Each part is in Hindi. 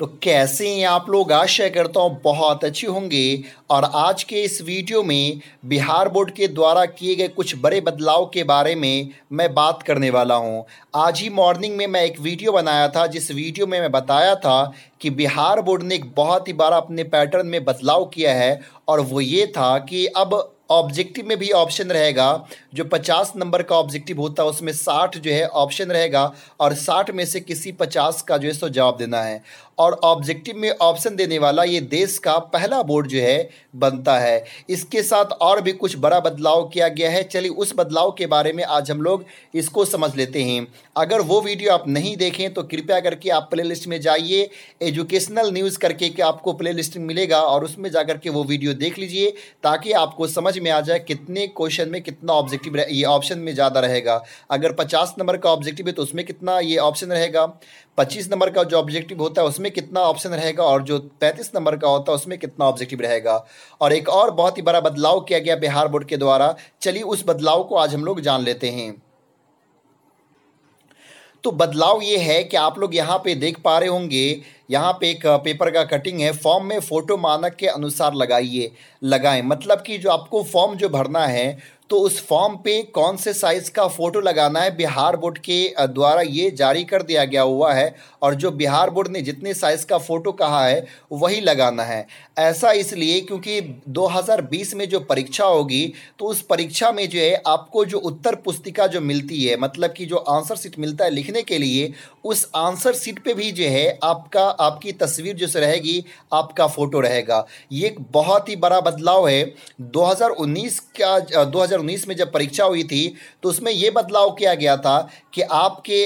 तो कैसे हैं आप लोग आशा करता हूँ बहुत अच्छे होंगे और आज के इस वीडियो में बिहार बोर्ड के द्वारा किए गए कुछ बड़े बदलाव के बारे में मैं बात करने वाला हूँ आज ही मॉर्निंग में मैं एक वीडियो बनाया था जिस वीडियो में मैं बताया था कि बिहार बोर्ड ने एक बहुत ही बड़ा अपने पैटर्न में बदलाव किया है और वो ये था कि अब ऑब्जेक्टिव में भी ऑप्शन रहेगा जो पचास नंबर का ऑब्जेक्टिव होता है उसमें साठ जो है ऑप्शन रहेगा और साठ में से किसी पचास का जो है सो जवाब देना है और ऑब्जेक्टिव में ऑप्शन देने वाला ये देश का पहला बोर्ड जो है बनता है इसके साथ और भी कुछ बड़ा बदलाव किया गया है चलिए उस बदलाव के बारे में आज हम लोग इसको समझ लेते हैं अगर वो वीडियो आप नहीं देखें तो कृपया करके आप प्ले में जाइए एजुकेशनल न्यूज़ करके कि आपको प्ले मिलेगा और उसमें जा करके वो वीडियो देख लीजिए ताकि आपको समझ समझ में आ जाए कितने क्वेश्चन में कितना ऑब्जेक्टिव ये ऑप्शन में ज़्यादा रहेगा अगर पचास नंबर का ऑब्जेक्टिव है तो उसमें कितना ये ऑप्शन रहेगा पच्चीस नंबर का जो ऑब्जेक्टिव होता है उसमें कितना ऑप्शन रहेगा और जो पैंतीस नंबर का होता है उसमें कितना ऑब्जेक्टिव रहेगा और एक और बहुत ही बड़ा बदलाव किया गया बिहार बोर्ड के द्वारा चलिए उस बदलाव को आज हम लोग जान लेते हैं तो बदलाव ये है कि आप लोग यहाँ पे देख पा रहे होंगे यहाँ पे एक पेपर का कटिंग है फॉर्म में फ़ोटो मानक के अनुसार लगाइए लगाएं मतलब कि जो आपको फॉर्म जो भरना है तो उस फॉर्म पे कौन से साइज़ का फ़ोटो लगाना है बिहार बोर्ड के द्वारा ये जारी कर दिया गया हुआ है और जो बिहार बोर्ड ने जितने साइज़ का फ़ोटो कहा है वही लगाना है ऐसा इसलिए क्योंकि 2020 में जो परीक्षा होगी तो उस परीक्षा में जो है आपको जो उत्तर पुस्तिका जो मिलती है मतलब कि जो आंसर सीट मिलता है लिखने के लिए उस आंसर सीट पर भी जो है आपका आपकी तस्वीर जो से रहेगी आपका फ़ोटो रहेगा ये एक बहुत ही बड़ा बदलाव है 2019 का 2019 में जब परीक्षा हुई थी तो उसमें ये बदलाव किया गया था कि आपके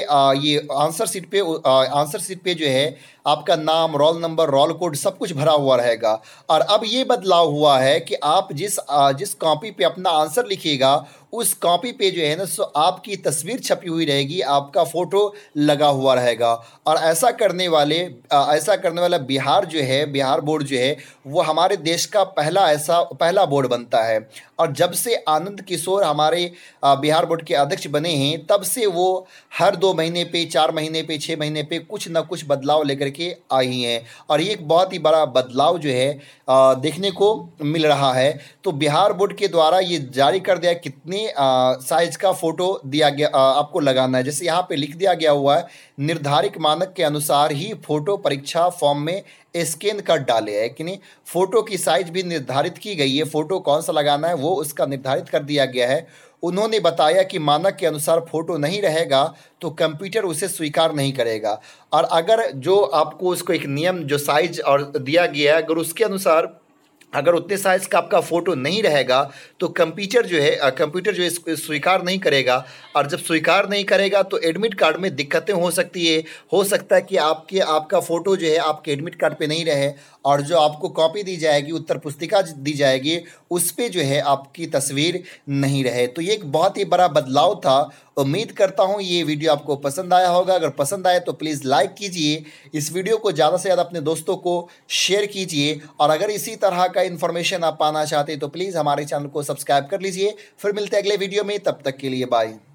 ये आंसर सीट पे आंसर सीट पे जो है आपका नाम रोल नंबर रोल कोड सब कुछ भरा हुआ रहेगा और अब ये बदलाव हुआ है कि आप जिस जिस कॉपी पे अपना आंसर लिखिएगा उस कॉपी पे जो है ना सो आपकी तस्वीर छपी हुई रहेगी आपका फ़ोटो लगा हुआ रहेगा और ऐसा करने वाले ऐसा करने वाला बिहार जो है बिहार बोर्ड जो है वो हमारे देश का पहला ऐसा पहला बोर्ड बनता है और जब से आनंद किशोर हमारे बिहार बोर्ड के अध्यक्ष बने हैं तब से वो हर दो महीने पे चार महीने पे छः महीने पे कुछ ना कुछ बदलाव लेकर के आई हैं और ये एक बहुत ही बड़ा बदलाव जो है देखने को मिल रहा है तो बिहार बोर्ड के द्वारा ये जारी कर दिया कितने साइज का फोटो दिया गया आ, आपको लगाना है जैसे यहाँ पे लिख दिया गया हुआ है निर्धारित मानक के अनुसार ही फोटो परीक्षा फॉर्म में स्कैन कर डाले है कि नहीं फोटो की साइज भी निर्धारित की गई है फोटो कौन सा लगाना है वो उसका निर्धारित कर दिया गया है उन्होंने बताया कि मानक के अनुसार फोटो नहीं रहेगा तो कंप्यूटर उसे स्वीकार नहीं करेगा और अगर जो आपको उसको एक नियम जो साइज और दिया गया है अगर उसके अनुसार अगर उतने साइज का आपका फ़ोटो नहीं रहेगा तो कंप्यूटर जो है कंप्यूटर जो है स्वीकार नहीं करेगा और जब स्वीकार नहीं करेगा तो एडमिट कार्ड में दिक्कतें हो सकती है हो सकता है कि आपके आपका फ़ोटो जो है आपके एडमिट कार्ड पे नहीं रहे और जो आपको कॉपी दी जाएगी उत्तर पुस्तिका दी जाएगी उस पर जो है आपकी तस्वीर नहीं रहे तो ये एक बहुत ही बड़ा बदलाव था उम्मीद करता हूँ ये वीडियो आपको पसंद आया होगा अगर पसंद आए तो प्लीज़ लाइक कीजिए इस वीडियो को ज़्यादा से ज़्यादा अपने दोस्तों को शेयर कीजिए और अगर इसी तरह का इन्फॉर्मेशन आप पाना चाहते हैं तो प्लीज़ हमारे चैनल को सब्सक्राइब कर लीजिए फिर मिलते हैं अगले वीडियो में तब तक के लिए बाय